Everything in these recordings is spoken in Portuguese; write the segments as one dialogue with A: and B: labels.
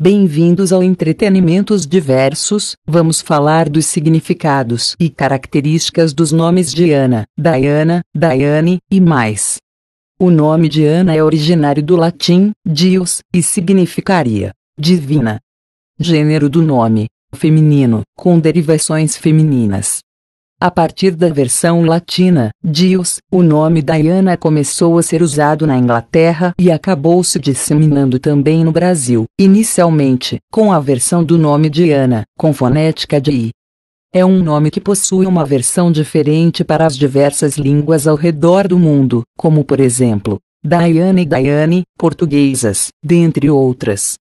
A: Bem-vindos ao Entretenimentos Diversos. Vamos falar dos significados e características dos nomes de Ana, Diana, Diane e mais. O nome de Ana é originário do latim dios e significaria divina. Gênero do nome feminino, com derivações femininas. A partir da versão latina, Dios, o nome Diana começou a ser usado na Inglaterra e acabou se disseminando também no Brasil, inicialmente, com a versão do nome Diana, com fonética de I. É um nome que possui uma versão diferente para as diversas línguas ao redor do mundo, como por exemplo, Diana e Diane, portuguesas, dentre outras.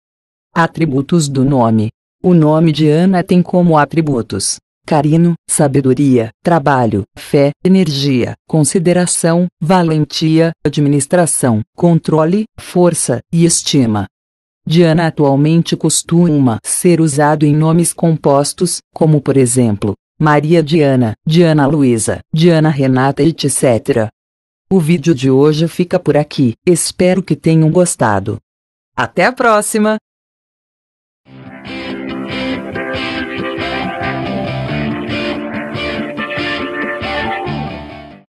A: Atributos do nome. O nome Diana tem como atributos carino, sabedoria, trabalho, fé, energia, consideração, valentia, administração, controle, força e estima. Diana atualmente costuma ser usado em nomes compostos, como por exemplo, Maria Diana, Diana Luísa, Diana Renata, etc. O vídeo de hoje fica por aqui, espero que tenham gostado. Até a próxima!